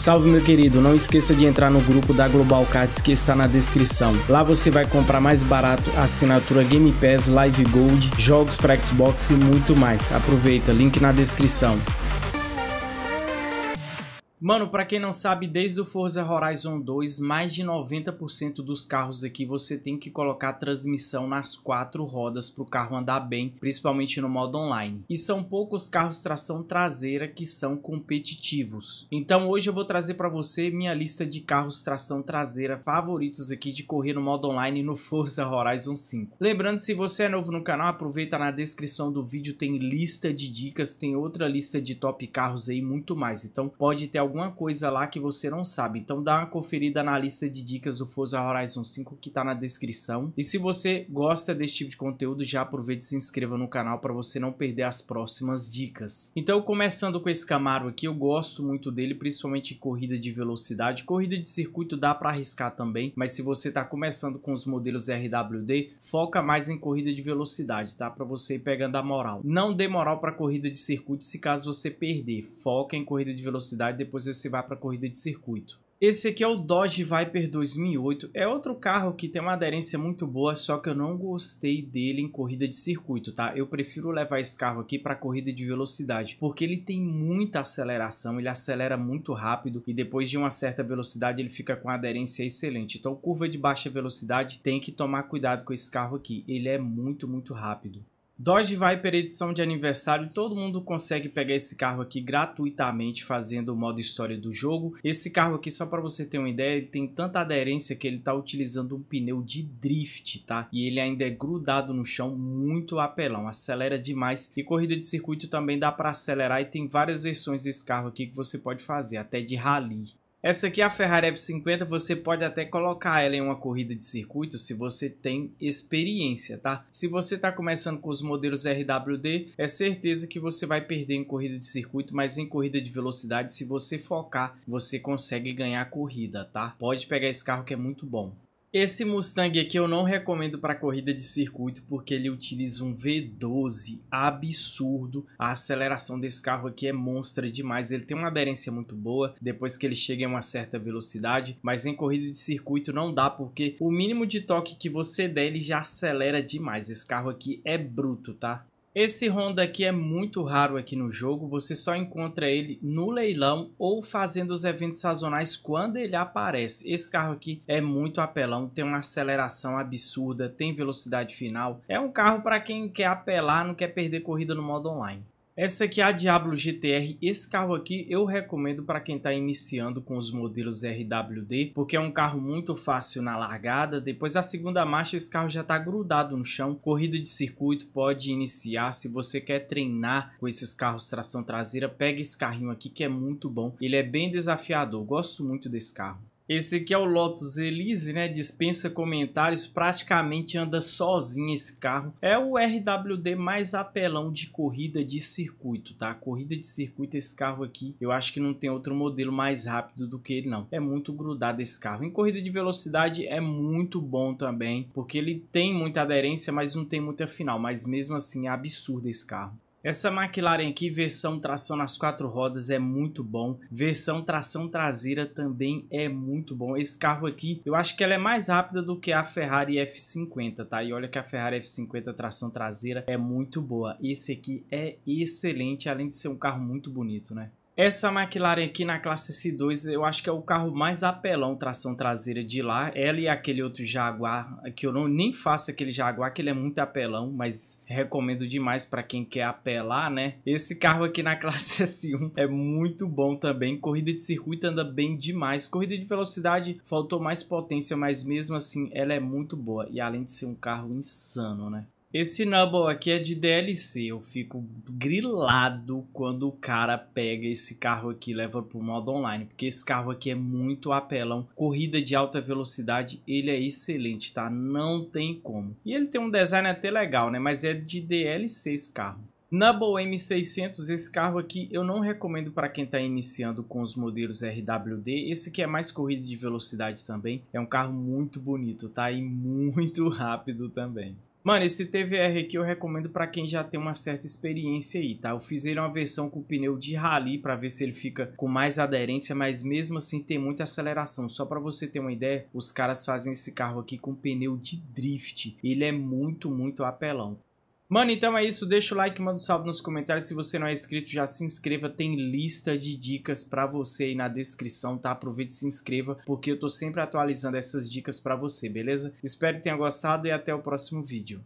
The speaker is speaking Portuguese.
Salve, meu querido. Não esqueça de entrar no grupo da Global Cards que está na descrição. Lá você vai comprar mais barato assinatura Game Pass, Live Gold, jogos para Xbox e muito mais. Aproveita, link na descrição. Mano, para quem não sabe, desde o Forza Horizon 2, mais de 90% dos carros aqui você tem que colocar transmissão nas quatro rodas para o carro andar bem, principalmente no modo online. E são poucos carros tração traseira que são competitivos. Então hoje eu vou trazer para você minha lista de carros tração traseira favoritos aqui de correr no modo online no Forza Horizon 5. Lembrando, se você é novo no canal, aproveita na descrição do vídeo, tem lista de dicas, tem outra lista de top carros aí, muito mais. Então pode ter alguma coisa lá que você não sabe. Então dá uma conferida na lista de dicas do Forza Horizon 5 que está na descrição. E se você gosta desse tipo de conteúdo, já aproveita e se inscreva no canal para você não perder as próximas dicas. Então começando com esse Camaro aqui, eu gosto muito dele, principalmente em corrida de velocidade. Corrida de circuito dá para arriscar também, mas se você está começando com os modelos RWD, foca mais em corrida de velocidade, tá? Para você ir pegando a moral. Não dê moral para corrida de circuito se caso você perder. Foca em corrida de velocidade depois depois você vai para a corrida de circuito. Esse aqui é o Dodge Viper 2008. É outro carro que tem uma aderência muito boa, só que eu não gostei dele em corrida de circuito, tá? Eu prefiro levar esse carro aqui para corrida de velocidade, porque ele tem muita aceleração, ele acelera muito rápido e depois de uma certa velocidade ele fica com aderência excelente. Então, curva de baixa velocidade tem que tomar cuidado com esse carro aqui. Ele é muito, muito rápido. Dodge Viper edição de aniversário, todo mundo consegue pegar esse carro aqui gratuitamente fazendo o modo história do jogo. Esse carro aqui, só para você ter uma ideia, ele tem tanta aderência que ele tá utilizando um pneu de drift, tá? E ele ainda é grudado no chão, muito apelão, acelera demais. E corrida de circuito também dá para acelerar e tem várias versões desse carro aqui que você pode fazer, até de rally. Essa aqui é a Ferrari F50, você pode até colocar ela em uma corrida de circuito se você tem experiência, tá? Se você está começando com os modelos RWD, é certeza que você vai perder em corrida de circuito, mas em corrida de velocidade, se você focar, você consegue ganhar a corrida, tá? Pode pegar esse carro que é muito bom. Esse Mustang aqui eu não recomendo para corrida de circuito porque ele utiliza um V12 absurdo. A aceleração desse carro aqui é monstra demais. Ele tem uma aderência muito boa depois que ele chega em uma certa velocidade, mas em corrida de circuito não dá porque o mínimo de toque que você der ele já acelera demais. Esse carro aqui é bruto, tá? Esse Honda aqui é muito raro aqui no jogo, você só encontra ele no leilão ou fazendo os eventos sazonais quando ele aparece. Esse carro aqui é muito apelão, tem uma aceleração absurda, tem velocidade final. É um carro para quem quer apelar, não quer perder corrida no modo online. Essa aqui é a Diablo GTR. Esse carro aqui eu recomendo para quem está iniciando com os modelos RWD, porque é um carro muito fácil na largada. Depois da segunda marcha, esse carro já está grudado no chão. Corrida de circuito pode iniciar. Se você quer treinar com esses carros tração traseira, pega esse carrinho aqui que é muito bom. Ele é bem desafiador. Gosto muito desse carro. Esse aqui é o Lotus Elise, né? Dispensa comentários, praticamente anda sozinho esse carro. É o RWD mais apelão de corrida de circuito, tá? Corrida de circuito, esse carro aqui, eu acho que não tem outro modelo mais rápido do que ele, não. É muito grudado esse carro. Em corrida de velocidade é muito bom também, porque ele tem muita aderência, mas não tem muita final. Mas mesmo assim é absurdo esse carro. Essa McLaren aqui, versão tração nas quatro rodas, é muito bom. Versão tração traseira também é muito bom. Esse carro aqui, eu acho que ela é mais rápida do que a Ferrari F50, tá? E olha que a Ferrari F50 tração traseira é muito boa. Esse aqui é excelente, além de ser um carro muito bonito, né? Essa McLaren aqui na classe C2, eu acho que é o carro mais apelão tração traseira de lá. Ela e aquele outro Jaguar, que eu não nem faço aquele Jaguar, que ele é muito apelão, mas recomendo demais para quem quer apelar, né? Esse carro aqui na classe S1 é muito bom também. Corrida de circuito anda bem demais. Corrida de velocidade faltou mais potência, mas mesmo assim ela é muito boa. E além de ser um carro insano, né? Esse Nubble aqui é de DLC, eu fico grilado quando o cara pega esse carro aqui e leva pro modo online, porque esse carro aqui é muito apelão, corrida de alta velocidade, ele é excelente, tá? Não tem como. E ele tem um design até legal, né? Mas é de DLC esse carro. Nubble M600, esse carro aqui eu não recomendo para quem está iniciando com os modelos RWD, esse aqui é mais corrida de velocidade também, é um carro muito bonito, tá? E muito rápido também. Mano, esse TVR aqui eu recomendo para quem já tem uma certa experiência aí, tá? Eu fiz ele uma versão com pneu de rally para ver se ele fica com mais aderência, mas mesmo assim tem muita aceleração. Só para você ter uma ideia, os caras fazem esse carro aqui com pneu de drift. Ele é muito, muito apelão. Mano, então é isso. Deixa o like, manda um salve nos comentários. Se você não é inscrito, já se inscreva. Tem lista de dicas pra você aí na descrição, tá? Aproveite e se inscreva, porque eu tô sempre atualizando essas dicas pra você, beleza? Espero que tenha gostado e até o próximo vídeo.